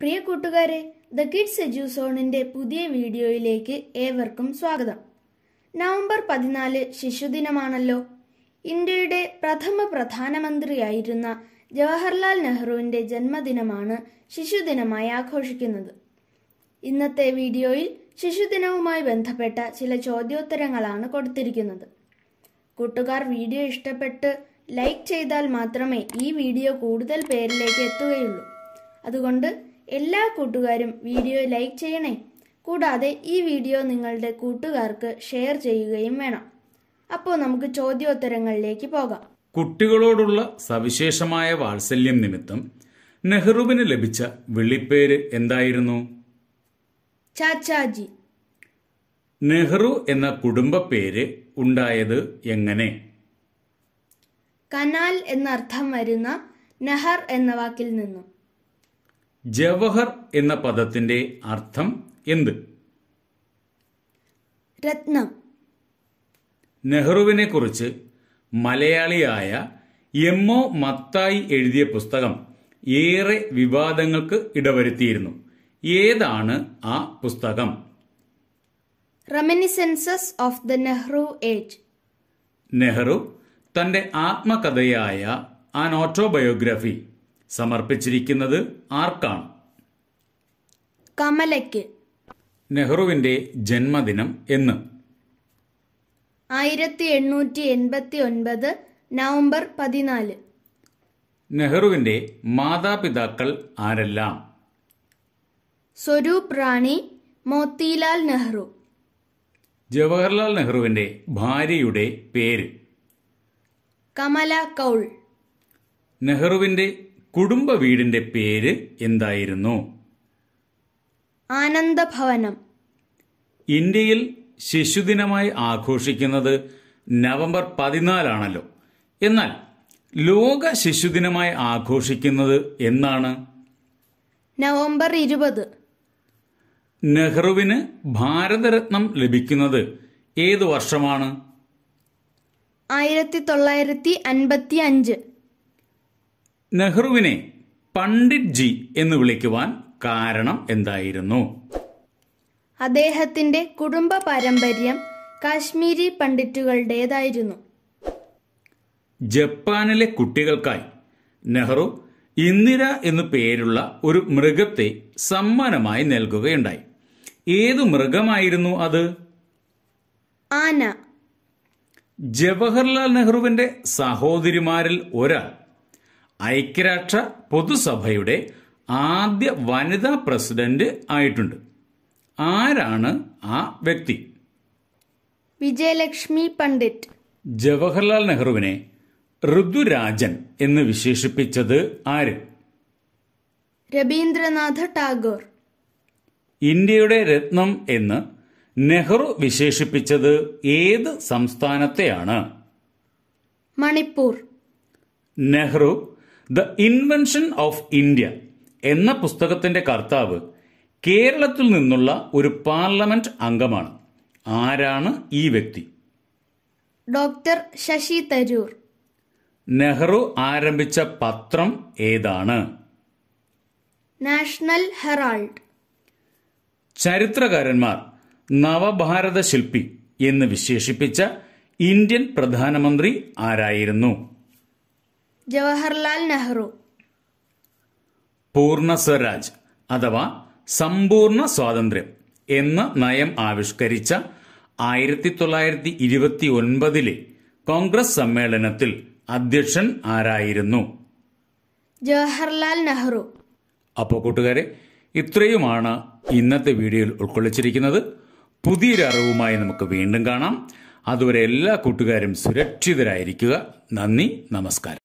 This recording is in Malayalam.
പ്രിയ കൂട്ടുകാരെ ദ കിഡ്സ് സോണിന്റെ പുതിയ വീഡിയോയിലേക്ക് ഏവർക്കും സ്വാഗതം നവംബർ പതിനാല് ശിശുദിനമാണല്ലോ ഇന്ത്യയുടെ പ്രഥമ പ്രധാനമന്ത്രിയായിരുന്ന ജവഹർലാൽ നെഹ്റുവിന്റെ ജന്മദിനമാണ് ശിശുദിനമായി ആഘോഷിക്കുന്നത് ഇന്നത്തെ വീഡിയോയിൽ ശിശുദിനവുമായി ബന്ധപ്പെട്ട ചില ചോദ്യോത്തരങ്ങളാണ് കൊടുത്തിരിക്കുന്നത് കൂട്ടുകാർ വീഡിയോ ഇഷ്ടപ്പെട്ട് ലൈക്ക് ചെയ്താൽ മാത്രമേ ഈ വീഡിയോ കൂടുതൽ പേരിലേക്ക് എത്തുകയുള്ളൂ അതുകൊണ്ട് എല്ലാ കൂട്ടുകാരും വീഡിയോ ലൈക്ക് ചെയ്യണേ കൂടാതെ ഈ വീഡിയോ നിങ്ങളുടെ കൂട്ടുകാർക്ക് ഷെയർ ചെയ്യുകയും വേണം അപ്പോൾ നമുക്ക് ചോദ്യോത്തരങ്ങളിലേക്ക് പോകാം കുട്ടികളോടുള്ള സവിശേഷമായ വാത്സല്യം നിമിത്തം നെഹ്റുവിന് ലഭിച്ച വിളിപ്പേര് എന്തായിരുന്നു ചാച്ചാജി നെഹ്റു എന്ന കുടുംബ പേര് ഉണ്ടായത് എങ്ങനെ കനാൽ എന്നർത്ഥം വരുന്ന നെഹർ എന്ന വാക്കിൽ നിന്നും ജവഹർ എന്ന പദത്തിന്റെ അർത്ഥം എന്ത് രത്നം നെഹ്റുവിനെ കുറിച്ച് മലയാളിയായ എം ഒ മത്തായി എഴുതിയ പുസ്തകം ഏറെ വിവാദങ്ങൾക്ക് ഇടവരുത്തിയിരുന്നു ഏതാണ് ആ പുസ്തകം reminiscences of the Nehru age Nehru തന്റെ ആത്മകഥയായ ആൻ ഓട്ടോബയോഗ്രഫി സമർപ്പിച്ചിരിക്കുന്നത് ആർക്കാണ് കമലയ്ക്ക് നെഹ്റുവിന്റെ ജന്മദിനം എന്ന് ആയിരത്തി എണ്ണൂറ്റി എൺപത്തി ഒൻപത് നവംബർ പതിനാല് നെഹ്റുവിന്റെ മാതാപിതാക്കൾ ആരെല്ലാം സ്വരൂപ് റാണി മോത്തിലാൽ നെഹ്റു ജവഹർലാൽ നെഹ്റുവിന്റെ ഭാര്യയുടെ പേര് കമല കൗൾ നെഹ്റുവിന്റെ കുടുംബ വീടിന്റെ പേര് എന്തായിരുന്നു ആനന്ദഭവനം ഇന്ത്യയിൽ ശിശുദിനമായി ആഘോഷിക്കുന്നത് നവംബർ പതിനാലാണല്ലോ എന്നാൽ ലോക ശിശുദിനമായി ആഘോഷിക്കുന്നത് എന്നാണ് നവംബർ ഇരുപത് നെഹ്റുവിന് ഭാരതരത്നം ലഭിക്കുന്നത് ഏത് വർഷമാണ് ആയിരത്തി തൊള്ളായിരത്തി അൻപത്തി അഞ്ച് നെഹ്റുവിനെ പണ്ഡിറ്റ് ജി എന്ന് വിളിക്കുവാൻ കാരണം എന്തായിരുന്നു അദ്ദേഹത്തിന്റെ കുടുംബ പാരമ്പര്യം കാശ്മീരി പണ്ഡിറ്റുകളുടേതായിരുന്നു ജപ്പാനിലെ കുട്ടികൾക്കായി നെഹ്റു ഇന്ദിര എന്നു പേരുള്ള ഒരു മൃഗത്തെ സമ്മാനമായി നൽകുകയുണ്ടായി ഏതു മൃഗമായിരുന്നു അത് ആന ജവഹർലാൽ നെഹ്റുവിന്റെ സഹോദരിമാരിൽ ഒരാൾ ഐക്യരാഷ്ട്ര പൊതുസഭയുടെ ആദ്യ വനിതാ പ്രസിഡന്റ് ആയിട്ടുണ്ട് ആരാണ് ആ വ്യക്തി വിജയലക്ഷ്മി പണ്ഡിറ്റ് ജവഹർലാൽ നെഹ്റുവിനെ ഋതുരാജൻ എന്ന് വിശേഷിപ്പിച്ചത് ആര് രവീന്ദ്രനാഥ ടാഗോർ ഇന്ത്യയുടെ രത്നം എന്ന് നെഹ്റു വിശേഷിപ്പിച്ചത് ഏത് സംസ്ഥാനത്തെയാണ് Manipur Nehru the invention of India എന്ന പുസ്തകത്തിന്റെ കർത്താവ് കേരളത്തിൽ നിന്നുള്ള ഒരു പാർലമെന്റ് അംഗമാണ് ആരാണ് ഈ വ്യക്തി ഡോക്ടർ ശശി തരൂർ നെഹ്റു ആരംഭിച്ച പത്രം ഏതാണ് നാഷണൽ ഹെറാൾഡ് ചരിത്രകാരന്മാർ നവഭാരത ശില്പി എന്ന് വിശേഷിപ്പിച്ച ഇന്ത്യൻ പ്രധാനമന്ത്രി ആരായിരുന്നു ജവഹർലാൽ നെഹ്റു പൂർണ്ണ സ്വരാജ് അഥവാ സമ്പൂർണ്ണ സ്വാതന്ത്ര്യം എന്ന നയം ആവിഷ്കരിച്ച ആയിരത്തി തൊള്ളായിരത്തി ഇരുപത്തി ഒൻപതിലെ കോൺഗ്രസ് സമ്മേളനത്തിൽ അധ്യക്ഷൻ ആരായിരുന്നു ജവഹർലാൽ നെഹ്റു അപ്പോൾ കൂട്ടുകാരെ ഇത്രയുമാണ് ഇന്നത്തെ വീഡിയോയിൽ ഉൾക്കൊള്ളിച്ചിരിക്കുന്നത് പുതിയൊരു അറിവുമായി നമുക്ക് വീണ്ടും കാണാം അതുവരെ എല്ലാ കൂട്ടുകാരും സുരക്ഷിതരായിരിക്കുക നന്ദി നമസ്കാരം